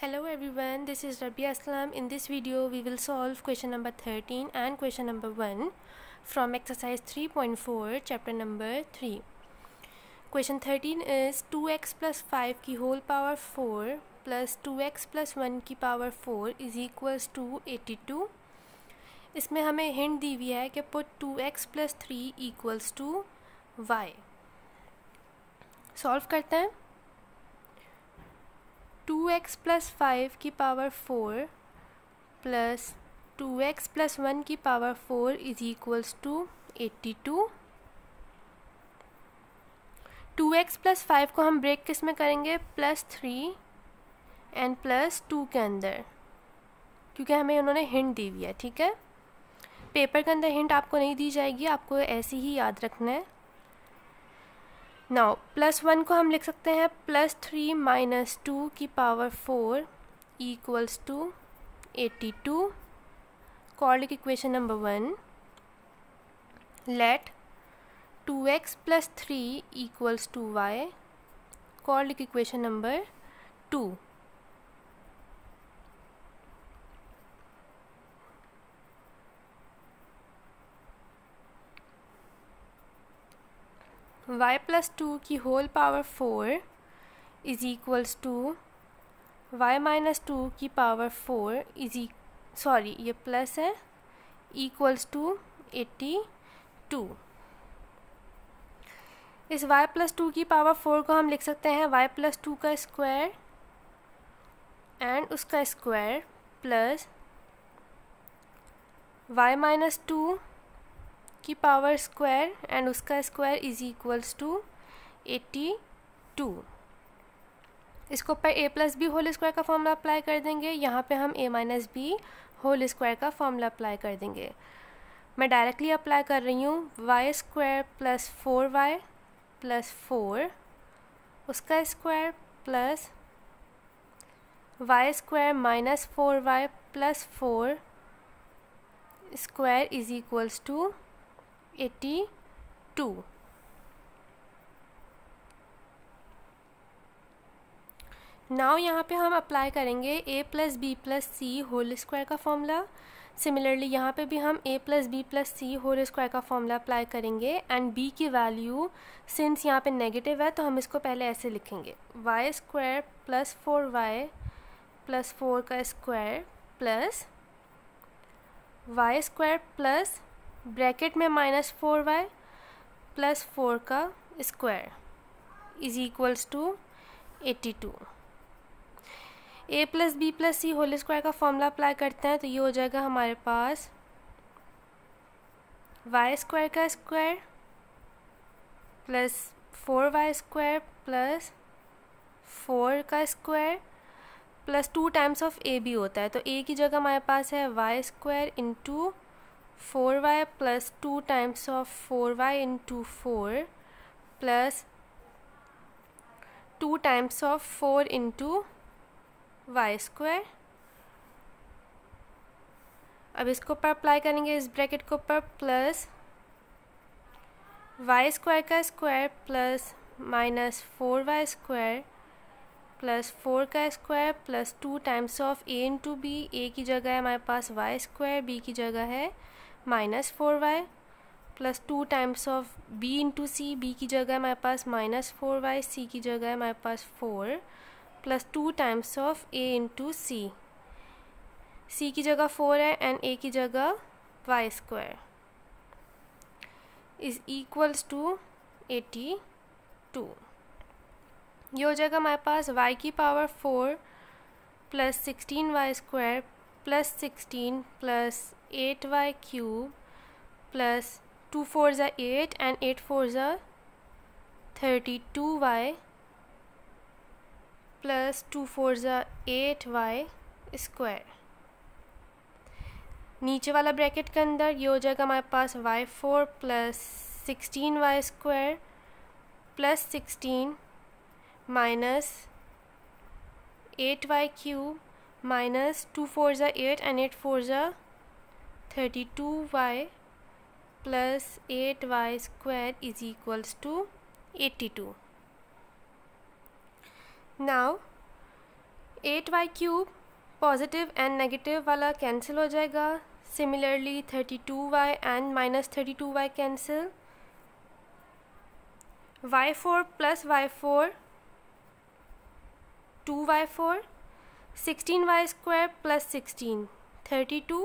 Hello everyone, this is Rabia Aslam. In this video, we will solve question number 13 and question number 1 from exercise 3.4, chapter number 3. Question 13 is 2x plus 5 की whole power 4 plus 2x plus 1 की power 4 is equals to 82. इसमें हमें hint दी हुई है कि put 2x plus 3 equals to y. Solve करते हैं two x plus five की power four plus two x plus one की power four is equals to eighty two two x plus five को हम ब्रेक किस में करेंगे plus three and plus two के अंदर क्योंकि हमें उन्होंने हिंट दी हुई है ठीक है पेपर के अंदर हिंट आपको नहीं दी जाएगी आपको ऐसी ही याद रखना है नाउ प्लस वन को हम लिख सकते हैं प्लस थ्री माइनस टू की power four equals to eighty two called equation number one let two x plus three equals to y called equation number two y plus two की whole power four is equals to y minus two की power four is sorry ये plus है equals to eighty two इस y plus two की power four को हम लिख सकते हैं y प्लस टू का स्क्वायर एंड उसका square plus y minus two की पावर स्क्वायर एंड उसका square is equals to eighty two इसको ऊपर A plus B whole square का फॉर्मूला अप्लाई कर देंगे यहाँ पे हम A minus B whole square का फॉर्मूला अप्लाई कर देंगे मैं डायरेक्टली अप्लाई कर रही हूँ y square plus four y plus four उसका square plus y square minus four y plus four square is equals to eighty two now यहाँ पे हम अप्लाई करेंगे A plus B plus C whole square का formula similarly यहाँ पे भी हम A plus B plus C whole square का फॉर्मूला अप्लाई करेंगे एंड बी की वैल्यू सिंस यहाँ पे नेगेटिव है तो हम इसको पहले ऐसे लिखेंगे y square plus four y plus four का square plus y square plus bracket में minus four y plus four का square is equals to eighty two A plus B plus C whole square का formula apply करते हैं तो ये हो जाएगा हमारे पास वाई स्क्वायर का square plus four y square plus four का square plus two times of A B होता है तो ए की जगह हमारे पास है y square into four y plus two times of four y into four plus two times of four into y square अब इसको ऊपर अप्लाई करेंगे इस ब्रैकेट के ऊपर प्लस वाई स्क्वायर का square plus minus four y square plus four का square plus two times of A into B A की जगह है हमारे पास वाई स्क्वायर बी की जगह है minus four y plus two times of B into C B की जगह है मेरे पास माइनस फोर वाई सी की जगह है मेरे पास four plus two times of A into C C की जगह फोर है एंड ए की जगह y square is equals to eighty two ये हो जाएगा मेरे पास y की power four plus sixteen y square plus sixteen plus eight y cube plus two four ज़ा एट एंड एट फोर ज़ा thirty two y plus two four ज़ा eight y square नीचे वाला ब्रैकेट के अंदर ये हो जाएगा हमारे पास y four plus sixteen y square plus sixteen minus eight y cube minus two four ज़ा एट एंड एट फोर ज़ा 32y plus 8y squared is equals to 82. Now 8y cube positive and negative vala cancel ho jayega. Similarly 32y and minus 32y cancel. y4 plus y4 2y4 16y squared plus 16 32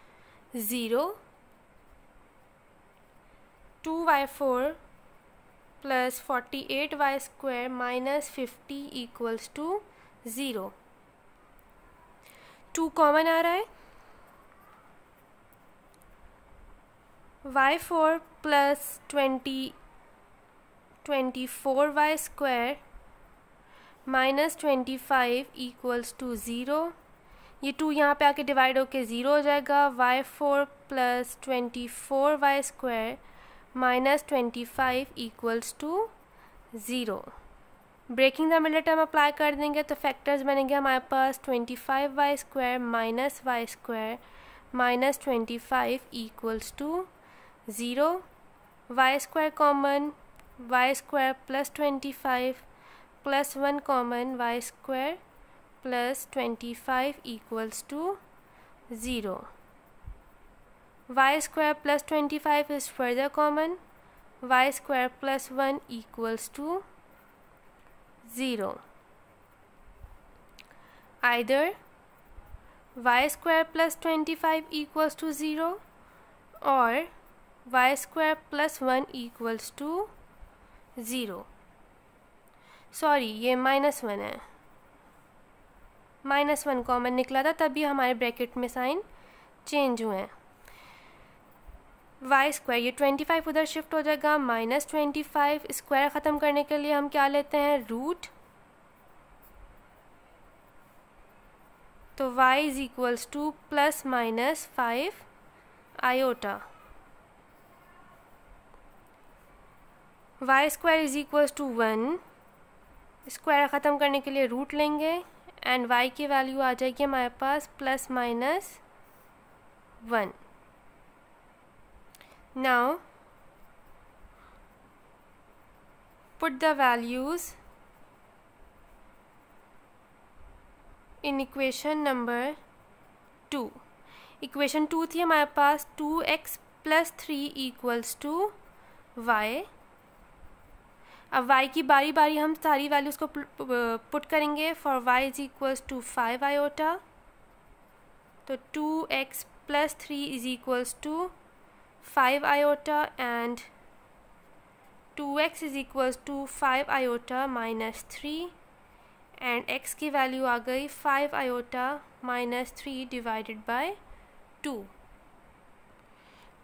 0 2y4 plus 48y square minus 50 equals to 0 2 common आ रहा y4 plus 20, 24y square minus 25 equals to 0 ये to यहाँ पे आके divide होके zero हो जाएगा y four plus twenty four y square minus twenty five equals to zero breaking the middle term apply कर देंगे तो फैक्टर्स बनेंगे हमारे पास twenty five y square minus y square minus twenty five equals to zero y square common y square plus twenty five plus one common y square plus 25 equals to 0. y square plus 25 is further common. y square plus 1 equals to 0. Either y square plus 25 equals to 0 or y square plus 1 equals to 0. Sorry, ये one. Minus one common निकला था तभी हमारे bracket में sign change हुए हैं y square ये twenty five उधर शिफ्ट हो जाएगा माइनस ट्वेंटी फाइव स्क्वायर ख़त्म करने के लिए हम क्या लेते हैं रूट तो y is equals to plus minus five iota y square is equals to one square ख़त्म करने के लिए रूट लेंगे एंड वाई की वैल्यू आ जाएगी हमारे पास plus minus one now put the values in equation number two equation two थी हमारे पास two x plus three equals to y अब y की बारी बारी हम सारी वैल्यूज़ को पुट uh, करेंगे for y is equals to five iota तो two x plus three is equals to five iota and two x is equals to five iota minus three and x की value आ गई five iota minus three divided by two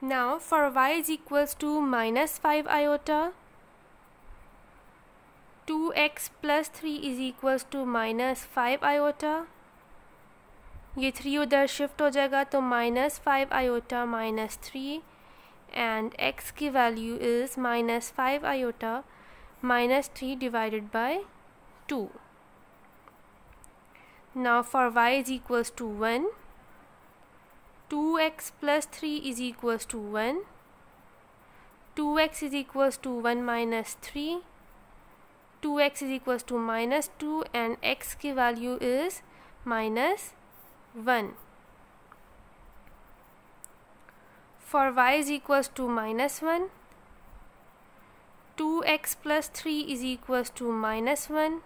now for y is equals to minus five iota 2x plus 3 is equals to minus 5 iota ये 3 उधर shift हो जाएगा तो minus 5 iota minus 3 and x की value is minus 5 iota minus 3 divided by 2 now for y is equals to 1 2x plus 3 is equals to 1 2x is equals to 1 minus 3 2x is equals to minus 2 and x ki value is minus 1. For y is equals to minus 1, 2x plus 3 is equals to minus 1,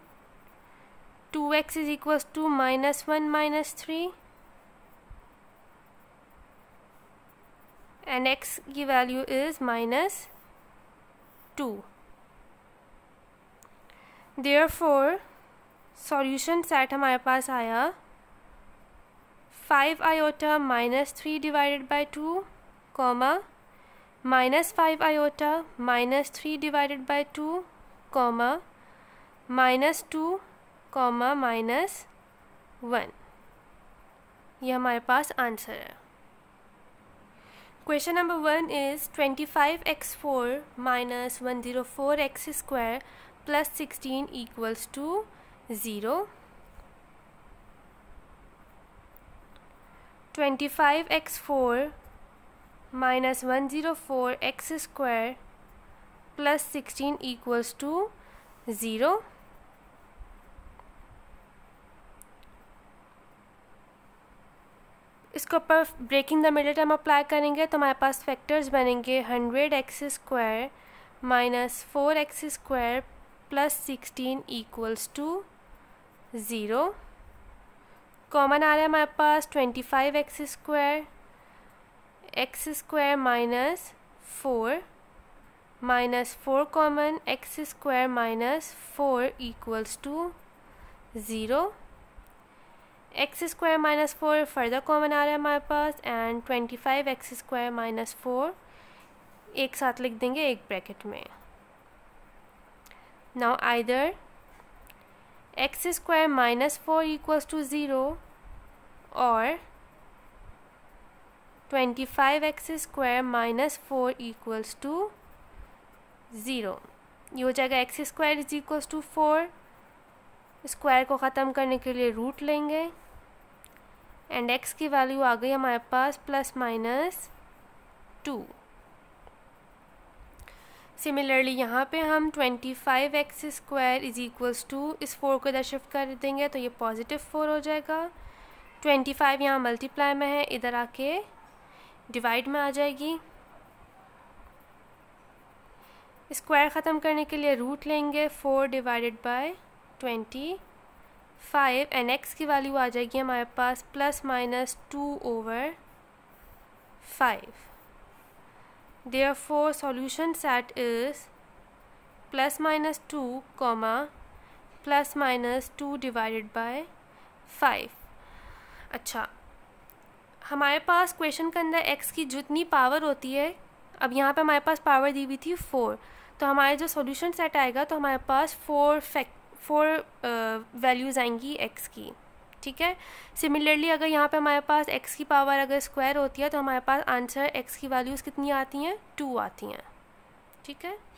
2x is equals to minus 1 minus 3 and x ki value is minus 2 therefore solution set हमारे पास आया 5 iota minus 3 divided by 2 comma minus 5 iota minus 3 divided by 2 comma minus 2 comma minus 1 यह हमारे pass answer. Question number 1 is 25x4 minus 104x square plus sixteen equals to zero twenty five x four minus one zero four x square plus sixteen equals to zero इसको ऊपर breaking the middle term apply करेंगे तो हमारे पास factors बनेंगे hundred x square minus four x square plus sixteen equals to zero common आ रहा है हमारे पास twenty five x square x square minus four minus four common x square minus four equals to zero x square minus four further common आ रहा है हमारे पास and twenty five x square minus four एक साथ लिख देंगे एक ब्रैकेट में now either x square minus 4 equals to 0 or 25x square minus 4 equals to 0 ये हो जाएगा x square is equals to four square को ख़त्म करने के लिए रूट लेंगे एंड एक्स की वैल्यू आ गई हमारे पास प्लस माइनस टू सिमिलरली यहाँ पे हम twenty five x square is equals to इस फोर को इधर शिफ्ट कर देंगे तो ये पॉजिटिव फोर हो जाएगा ट्वेंटी फाइव यहाँ मल्टीप्लाई में है इधर आके डिवाइड में आ जाएगी स्क्वायर ख़त्म करने के लिए रूट लेंगे four divided by twenty five and x की वैल्यू आ जाएगी हमारे पास plus minus two over five therefore solution set is plus minus 2 comma plus minus 2 divided by 5 अच्छा हमारे पास क्वेश्चन के अंदर x की जितनी पावर होती है अब यहाँ पे हमारे पास पावर दी हुई थी फोर तो हमारे जो सॉल्यूशन सेट आएगा तो हमारे पास फोर फैक् फोर वैल्यूज़ आएंगी x की ठीक है सिमिलरली अगर यहाँ पे हमारे पास x की पावर अगर स्क्वायर होती है तो हमारे पास आंसर x की वैल्यूज़ कितनी आती हैं टू आती हैं ठीक है